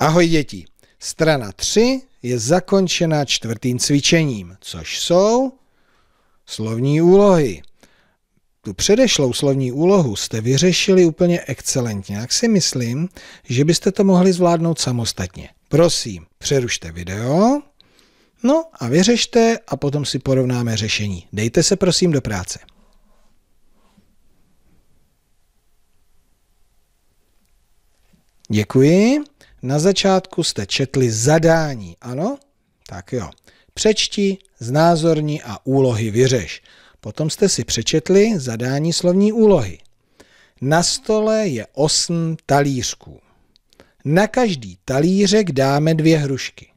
Ahoj děti, strana 3 je zakončena čtvrtým cvičením, což jsou slovní úlohy. Tu předešlou slovní úlohu jste vyřešili úplně excelentně, jak si myslím, že byste to mohli zvládnout samostatně. Prosím, přerušte video, no a vyřešte a potom si porovnáme řešení. Dejte se prosím do práce. Děkuji. Na začátku jste četli zadání, ano? Tak jo. Přečti, znázorní a úlohy vyřeš. Potom jste si přečetli zadání slovní úlohy. Na stole je osm talířků. Na každý talířek dáme dvě hrušky.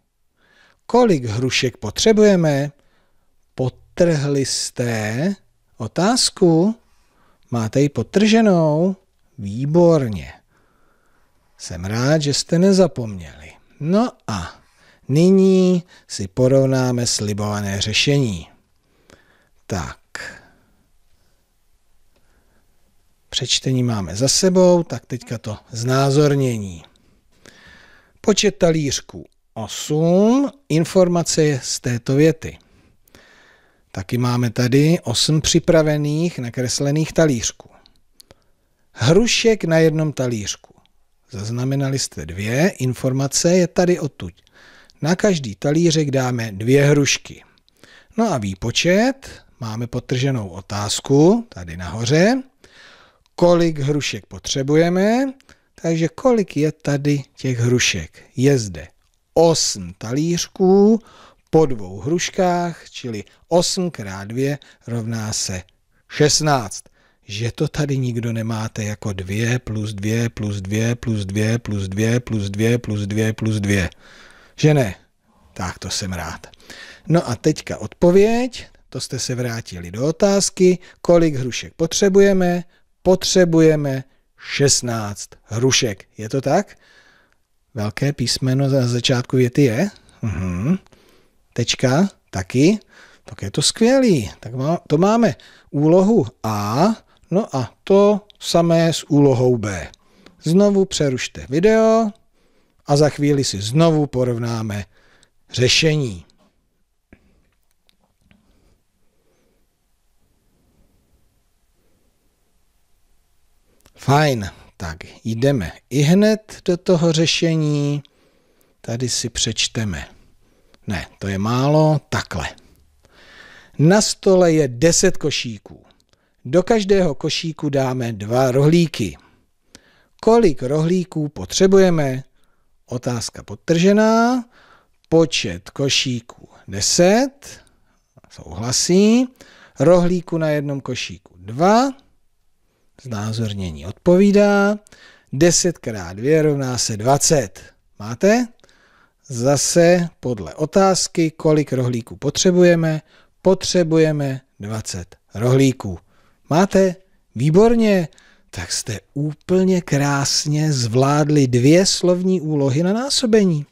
Kolik hrušek potřebujeme? Potrhli jste otázku? Máte ji potrženou? Výborně. Jsem rád, že jste nezapomněli. No a nyní si porovnáme slibované řešení. Tak. Přečtení máme za sebou, tak teďka to znázornění. Počet talířků 8, informace z této věty. Taky máme tady 8 připravených nakreslených talířků. Hrušek na jednom talířku. Zaznamenali jste dvě, informace je tady odtud. Na každý talířek dáme dvě hrušky. No a výpočet, máme potrženou otázku tady nahoře, kolik hrušek potřebujeme, takže kolik je tady těch hrušek? Je zde 8 talířků po dvou hruškách, čili 8 x 2 rovná se 16 že to tady nikdo nemáte jako 2 plus 2 plus 2 plus 2 plus 2 plus 2 plus 2 plus 2. Že ne? Tak to jsem rád. No a teďka odpověď, to jste se vrátili do otázky, kolik hrušek potřebujeme? Potřebujeme 16 hrušek. Je to tak? Velké písmeno na začátku věty je? Uhum. Tečka taky. Tak je to skvělý. Tak to máme úlohu A No a to samé s úlohou B. Znovu přerušte video a za chvíli si znovu porovnáme řešení. Fajn, tak jdeme i hned do toho řešení. Tady si přečteme. Ne, to je málo, takhle. Na stole je 10 košíků. Do každého košíku dáme dva rohlíky. Kolik rohlíků potřebujeme? Otázka podtržená. Počet košíků 10. Souhlasí. Rohlíku na jednom košíku 2. Znázornění odpovídá. 10 x 2 rovná se 20. Máte? Zase podle otázky, kolik rohlíků potřebujeme, potřebujeme 20 rohlíků. Máte? Výborně. Tak jste úplně krásně zvládli dvě slovní úlohy na násobení.